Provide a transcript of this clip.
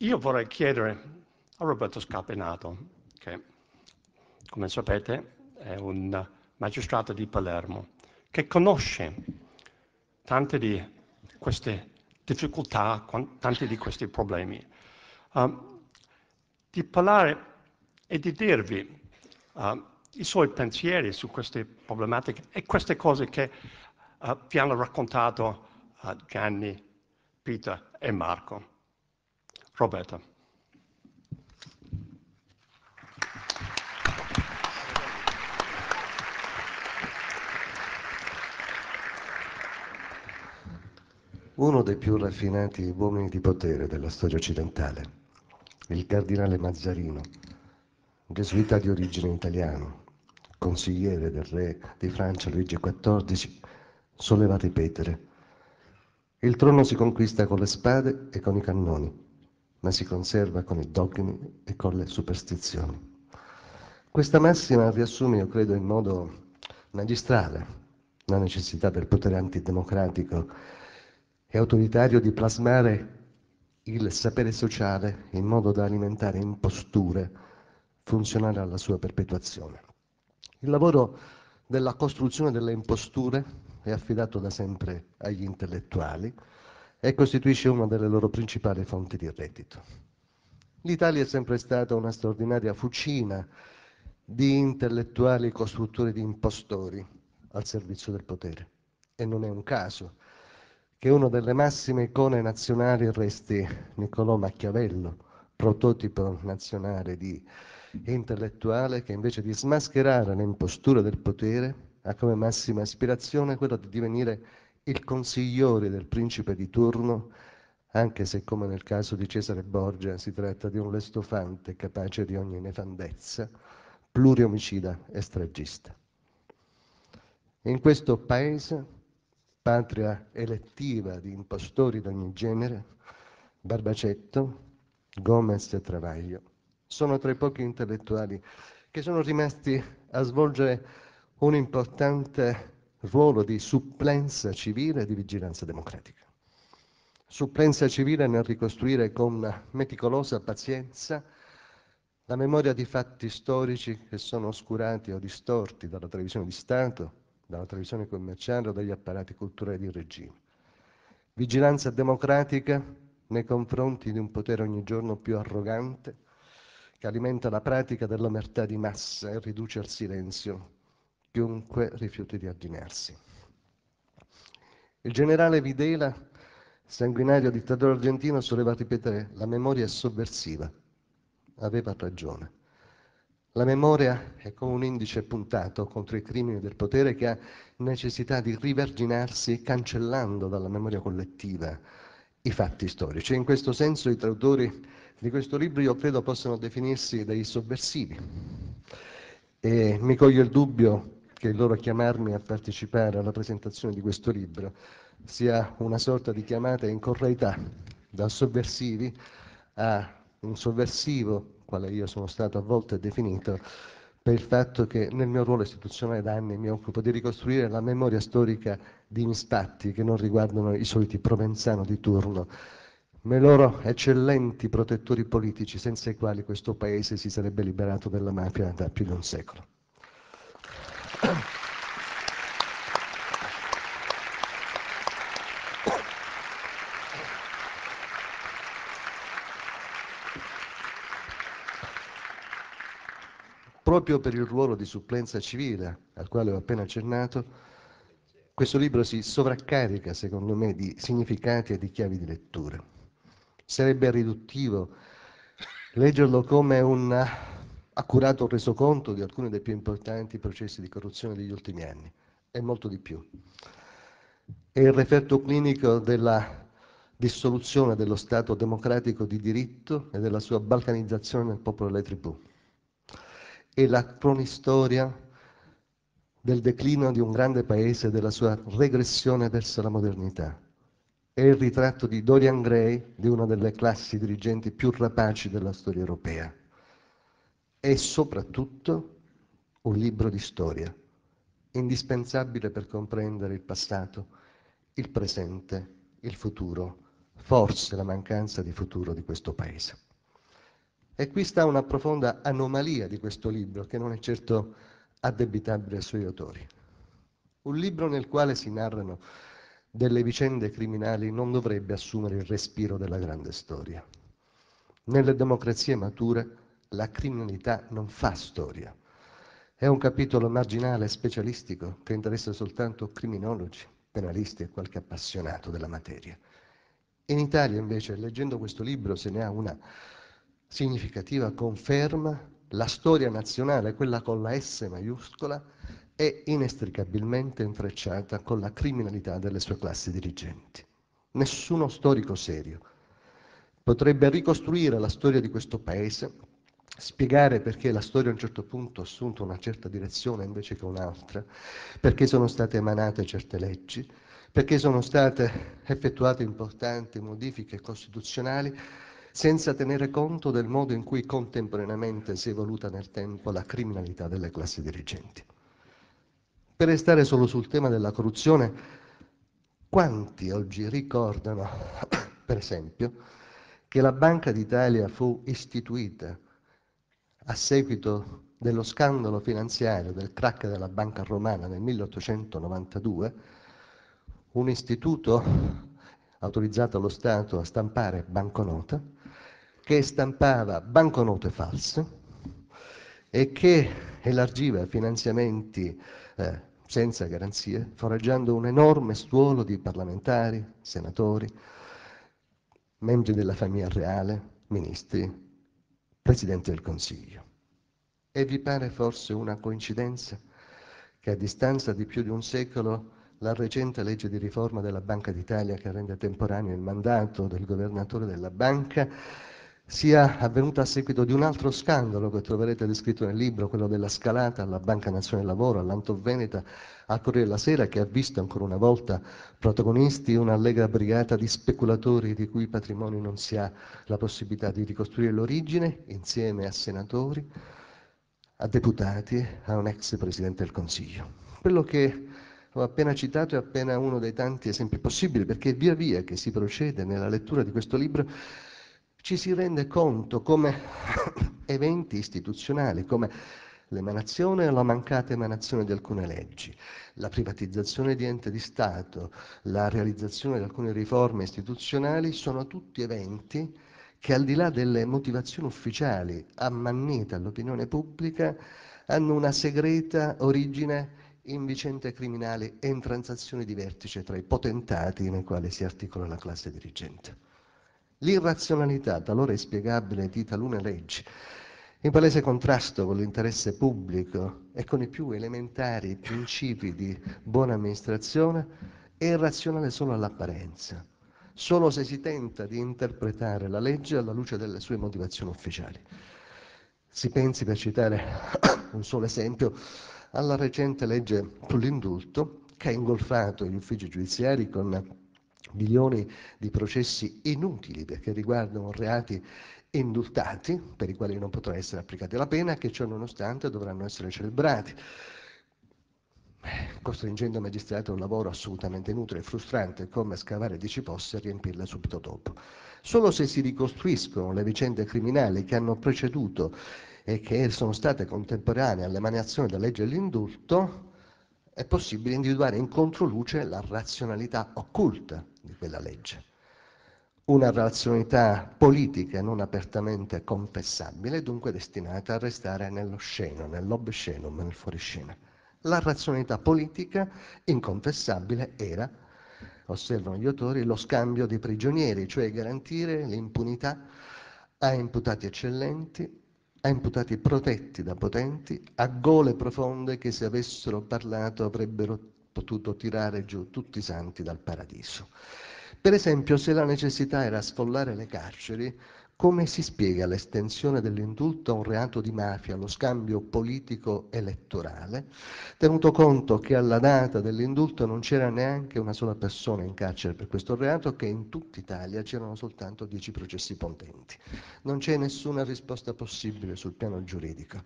Io vorrei chiedere a Roberto Scapenato, che come sapete è un magistrato di Palermo, che conosce tante di queste difficoltà, tanti di questi problemi, uh, di parlare e di dirvi uh, i suoi pensieri su queste problematiche e queste cose che uh, vi hanno raccontato eh, Gianni, Peter e Marco. Roberta. Uno dei più raffinati uomini di potere della storia occidentale, il cardinale Mazzarino, gesuita di origine italiano, consigliere del re di Francia Luigi XIV, soleva ripetere, il trono si conquista con le spade e con i cannoni ma si conserva con i dogmi e con le superstizioni. Questa massima riassume, io credo, in modo magistrale la necessità del potere antidemocratico e autoritario di plasmare il sapere sociale in modo da alimentare imposture funzionali alla sua perpetuazione. Il lavoro della costruzione delle imposture è affidato da sempre agli intellettuali, e costituisce una delle loro principali fonti di reddito. L'Italia è sempre stata una straordinaria fucina di intellettuali costruttori di impostori al servizio del potere e non è un caso che una delle massime icone nazionali resti Niccolò Machiavello, prototipo nazionale di intellettuale che invece di smascherare l'impostura del potere ha come massima aspirazione quella di divenire il consigliore del principe di turno, anche se come nel caso di Cesare Borgia si tratta di un lestofante capace di ogni nefandezza, pluriomicida e stragista. In questo paese, patria elettiva di impostori d'ogni genere, Barbacetto, Gomez e Travaglio sono tra i pochi intellettuali che sono rimasti a svolgere un importante ruolo di supplenza civile e di vigilanza democratica. Supplenza civile nel ricostruire con meticolosa pazienza la memoria di fatti storici che sono oscurati o distorti dalla televisione di Stato, dalla televisione commerciale o dagli apparati culturali di regime. Vigilanza democratica nei confronti di un potere ogni giorno più arrogante che alimenta la pratica dell'omertà di massa e riduce al silenzio chiunque rifiuti di attinersi. Il generale Videla, sanguinario dittatore argentino, soleva ripetere la memoria è sovversiva. Aveva ragione. La memoria è come un indice puntato contro i crimini del potere che ha necessità di riverginarsi cancellando dalla memoria collettiva i fatti storici. In questo senso i traduttori di questo libro io credo possano definirsi dei sovversivi. E mi coglie il dubbio che il loro chiamarmi a partecipare alla presentazione di questo libro sia una sorta di chiamata in correità da sovversivi a un sovversivo, quale io sono stato a volte definito, per il fatto che nel mio ruolo istituzionale da anni mi occupo di ricostruire la memoria storica di misfatti che non riguardano i soliti provenzano di turno, ma i loro eccellenti protettori politici senza i quali questo paese si sarebbe liberato dalla mafia da più di un secolo. Proprio per il ruolo di supplenza civile al quale ho appena accennato, questo libro si sovraccarica, secondo me, di significati e di chiavi di lettura. Sarebbe riduttivo leggerlo come una accurato resoconto di alcuni dei più importanti processi di corruzione degli ultimi anni e molto di più. È il referto clinico della dissoluzione dello Stato democratico di diritto e della sua balcanizzazione nel popolo delle tribù. È la cronistoria del declino di un grande paese e della sua regressione verso la modernità. È il ritratto di Dorian Gray, di una delle classi dirigenti più rapaci della storia europea è soprattutto un libro di storia, indispensabile per comprendere il passato, il presente, il futuro, forse la mancanza di futuro di questo Paese. E qui sta una profonda anomalia di questo libro, che non è certo addebitabile ai suoi autori. Un libro nel quale si narrano delle vicende criminali non dovrebbe assumere il respiro della grande storia. Nelle democrazie mature la criminalità non fa storia. È un capitolo marginale e specialistico che interessa soltanto criminologi, penalisti e qualche appassionato della materia. In Italia, invece, leggendo questo libro se ne ha una significativa conferma, la storia nazionale, quella con la S maiuscola, è inestricabilmente intrecciata con la criminalità delle sue classi dirigenti. Nessuno storico serio potrebbe ricostruire la storia di questo paese spiegare perché la storia a un certo punto ha assunto una certa direzione invece che un'altra, perché sono state emanate certe leggi, perché sono state effettuate importanti modifiche costituzionali senza tenere conto del modo in cui contemporaneamente si è evoluta nel tempo la criminalità delle classi dirigenti. Per restare solo sul tema della corruzione, quanti oggi ricordano, per esempio, che la Banca d'Italia fu istituita a seguito dello scandalo finanziario del crack della Banca Romana nel 1892, un istituto autorizzato dallo Stato a stampare banconote, che stampava banconote false e che elargiva finanziamenti eh, senza garanzie, foraggiando un enorme stuolo di parlamentari, senatori, membri della famiglia reale, ministri, Presidente del Consiglio. E vi pare forse una coincidenza che a distanza di più di un secolo la recente legge di riforma della Banca d'Italia che rende temporaneo il mandato del governatore della banca sia avvenuta a seguito di un altro scandalo che troverete descritto nel libro, quello della scalata alla Banca Nazionale del Lavoro, all'Anto Veneta, al Corriere della Sera, che ha visto ancora una volta protagonisti un'allegra brigata di speculatori di cui i patrimoni non si ha la possibilità di ricostruire l'origine, insieme a senatori, a deputati, a un ex Presidente del Consiglio. Quello che ho appena citato è appena uno dei tanti esempi possibili, perché via via che si procede nella lettura di questo libro ci si rende conto come eventi istituzionali, come l'emanazione o la mancata emanazione di alcune leggi, la privatizzazione di ente di Stato, la realizzazione di alcune riforme istituzionali, sono tutti eventi che al di là delle motivazioni ufficiali ammannite all'opinione pubblica, hanno una segreta origine in vicende criminali e in transazioni di vertice tra i potentati nei quali si articola la classe dirigente. L'irrazionalità, talora inspiegabile, di talune leggi, in palese contrasto con l'interesse pubblico e con i più elementari principi di buona amministrazione, è irrazionale solo all'apparenza, solo se si tenta di interpretare la legge alla luce delle sue motivazioni ufficiali. Si pensi, per citare un solo esempio, alla recente legge sull'indulto che ha ingolfato gli uffici giudiziari con milioni di processi inutili perché riguardano reati indultati per i quali non potrà essere applicata la pena che ciò nonostante dovranno essere celebrati costringendo i magistrati a un lavoro assolutamente inutile e frustrante come scavare dieci fosse e riempirle subito dopo. Solo se si ricostruiscono le vicende criminali che hanno preceduto e che sono state contemporanee all'emanazione della legge dell'indulto, è possibile individuare in controluce la razionalità occulta di quella legge. Una razionalità politica non apertamente confessabile, dunque destinata a restare nello nell'osceno, nell'obscenum, nel fuoriscena. La razionalità politica inconfessabile era, osservano gli autori, lo scambio di prigionieri, cioè garantire l'impunità a imputati eccellenti, a imputati protetti da potenti, a gole profonde che se avessero parlato avrebbero potuto tirare giù tutti i santi dal paradiso. Per esempio, se la necessità era sfollare le carceri, come si spiega l'estensione dell'indulto a un reato di mafia, lo scambio politico-elettorale, tenuto conto che alla data dell'indulto non c'era neanche una sola persona in carcere per questo reato, che in tutta Italia c'erano soltanto dieci processi potenti? Non c'è nessuna risposta possibile sul piano giuridico.